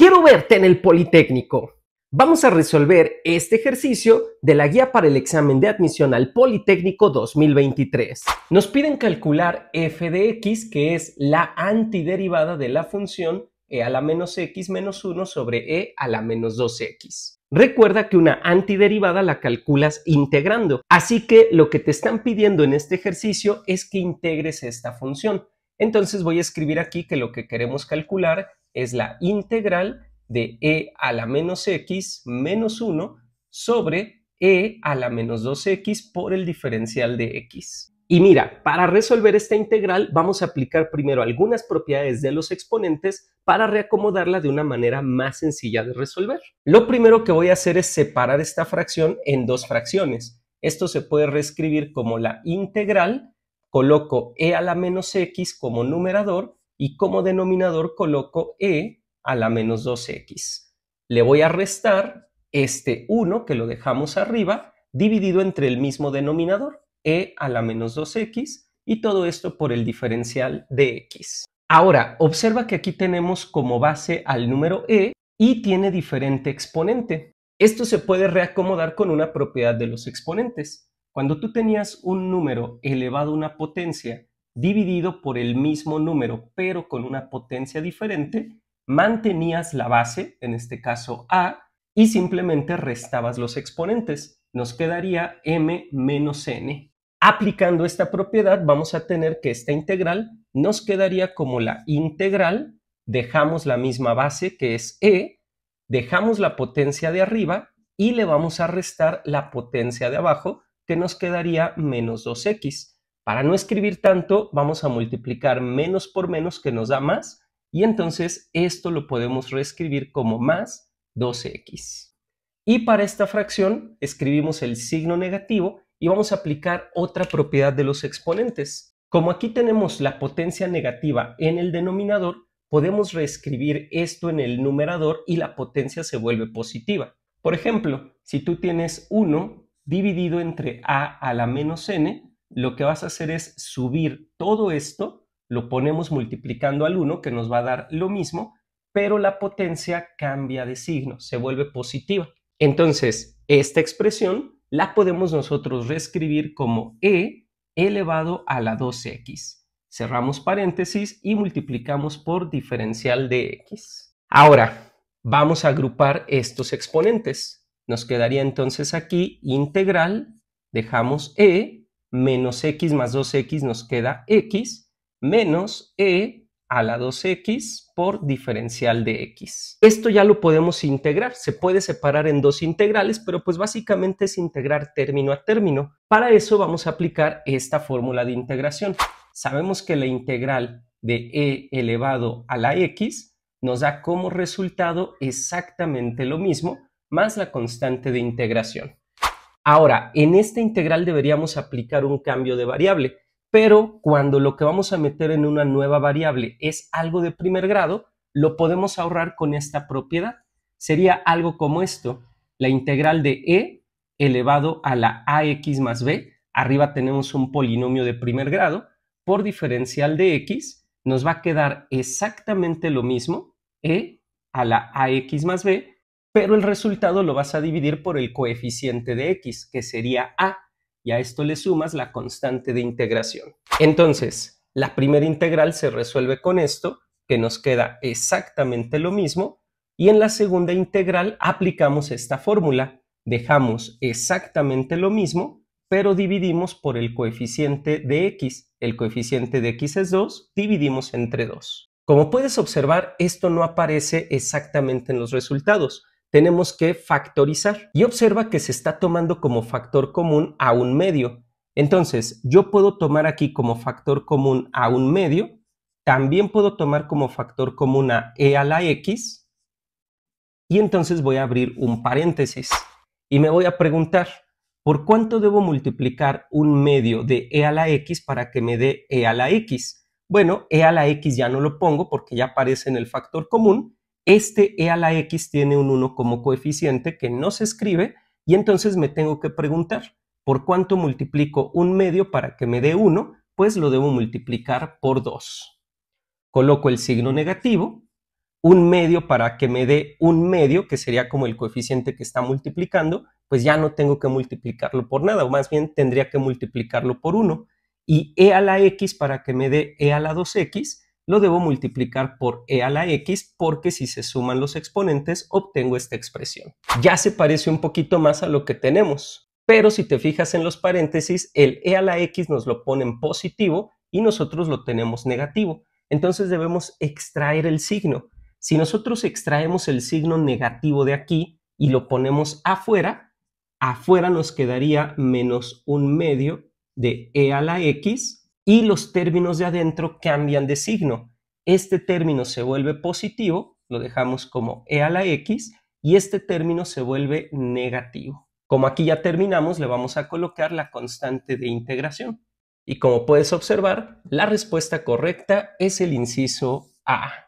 Quiero verte en el Politécnico. Vamos a resolver este ejercicio de la guía para el examen de admisión al Politécnico 2023. Nos piden calcular f de x, que es la antiderivada de la función e a la menos x menos 1 sobre e a la menos 2x. Recuerda que una antiderivada la calculas integrando, así que lo que te están pidiendo en este ejercicio es que integres esta función. Entonces voy a escribir aquí que lo que queremos calcular es la integral de e a la menos x menos 1 sobre e a la menos 2x por el diferencial de x. Y mira, para resolver esta integral vamos a aplicar primero algunas propiedades de los exponentes para reacomodarla de una manera más sencilla de resolver. Lo primero que voy a hacer es separar esta fracción en dos fracciones. Esto se puede reescribir como la integral, coloco e a la menos x como numerador y como denominador coloco e a la menos 2x. Le voy a restar este 1 que lo dejamos arriba dividido entre el mismo denominador, e a la menos 2x, y todo esto por el diferencial de x. Ahora, observa que aquí tenemos como base al número e y tiene diferente exponente. Esto se puede reacomodar con una propiedad de los exponentes. Cuando tú tenías un número elevado a una potencia dividido por el mismo número, pero con una potencia diferente, mantenías la base, en este caso A, y simplemente restabas los exponentes. Nos quedaría m menos n. Aplicando esta propiedad vamos a tener que esta integral nos quedaría como la integral, dejamos la misma base que es e, dejamos la potencia de arriba y le vamos a restar la potencia de abajo que nos quedaría menos 2x. Para no escribir tanto, vamos a multiplicar menos por menos que nos da más y entonces esto lo podemos reescribir como más 12x. Y para esta fracción escribimos el signo negativo y vamos a aplicar otra propiedad de los exponentes. Como aquí tenemos la potencia negativa en el denominador, podemos reescribir esto en el numerador y la potencia se vuelve positiva. Por ejemplo, si tú tienes 1 dividido entre a a la menos n, lo que vas a hacer es subir todo esto, lo ponemos multiplicando al 1, que nos va a dar lo mismo, pero la potencia cambia de signo, se vuelve positiva. Entonces, esta expresión la podemos nosotros reescribir como e elevado a la 12 x Cerramos paréntesis y multiplicamos por diferencial de x. Ahora, vamos a agrupar estos exponentes. Nos quedaría entonces aquí integral, dejamos e menos x más 2x nos queda x menos e a la 2x por diferencial de x. Esto ya lo podemos integrar, se puede separar en dos integrales, pero pues básicamente es integrar término a término. Para eso vamos a aplicar esta fórmula de integración. Sabemos que la integral de e elevado a la x nos da como resultado exactamente lo mismo, más la constante de integración. Ahora, en esta integral deberíamos aplicar un cambio de variable, pero cuando lo que vamos a meter en una nueva variable es algo de primer grado, lo podemos ahorrar con esta propiedad. Sería algo como esto, la integral de e elevado a la ax más b, arriba tenemos un polinomio de primer grado, por diferencial de x, nos va a quedar exactamente lo mismo, e a la ax más b, pero el resultado lo vas a dividir por el coeficiente de x, que sería a, y a esto le sumas la constante de integración. Entonces, la primera integral se resuelve con esto, que nos queda exactamente lo mismo, y en la segunda integral aplicamos esta fórmula, dejamos exactamente lo mismo, pero dividimos por el coeficiente de x. El coeficiente de x es 2, dividimos entre 2. Como puedes observar, esto no aparece exactamente en los resultados, tenemos que factorizar. Y observa que se está tomando como factor común a un medio. Entonces, yo puedo tomar aquí como factor común a un medio, también puedo tomar como factor común a e a la x, y entonces voy a abrir un paréntesis y me voy a preguntar, ¿por cuánto debo multiplicar un medio de e a la x para que me dé e a la x? Bueno, e a la x ya no lo pongo porque ya aparece en el factor común, este e a la x tiene un 1 como coeficiente que no se escribe y entonces me tengo que preguntar, ¿por cuánto multiplico un medio para que me dé 1? Pues lo debo multiplicar por 2. Coloco el signo negativo, un medio para que me dé un medio, que sería como el coeficiente que está multiplicando, pues ya no tengo que multiplicarlo por nada, o más bien tendría que multiplicarlo por 1. Y e a la x para que me dé e a la 2x, lo debo multiplicar por e a la x porque si se suman los exponentes obtengo esta expresión. Ya se parece un poquito más a lo que tenemos, pero si te fijas en los paréntesis, el e a la x nos lo pone en positivo y nosotros lo tenemos negativo. Entonces debemos extraer el signo. Si nosotros extraemos el signo negativo de aquí y lo ponemos afuera, afuera nos quedaría menos un medio de e a la x y los términos de adentro cambian de signo. Este término se vuelve positivo, lo dejamos como e a la x, y este término se vuelve negativo. Como aquí ya terminamos, le vamos a colocar la constante de integración. Y como puedes observar, la respuesta correcta es el inciso A.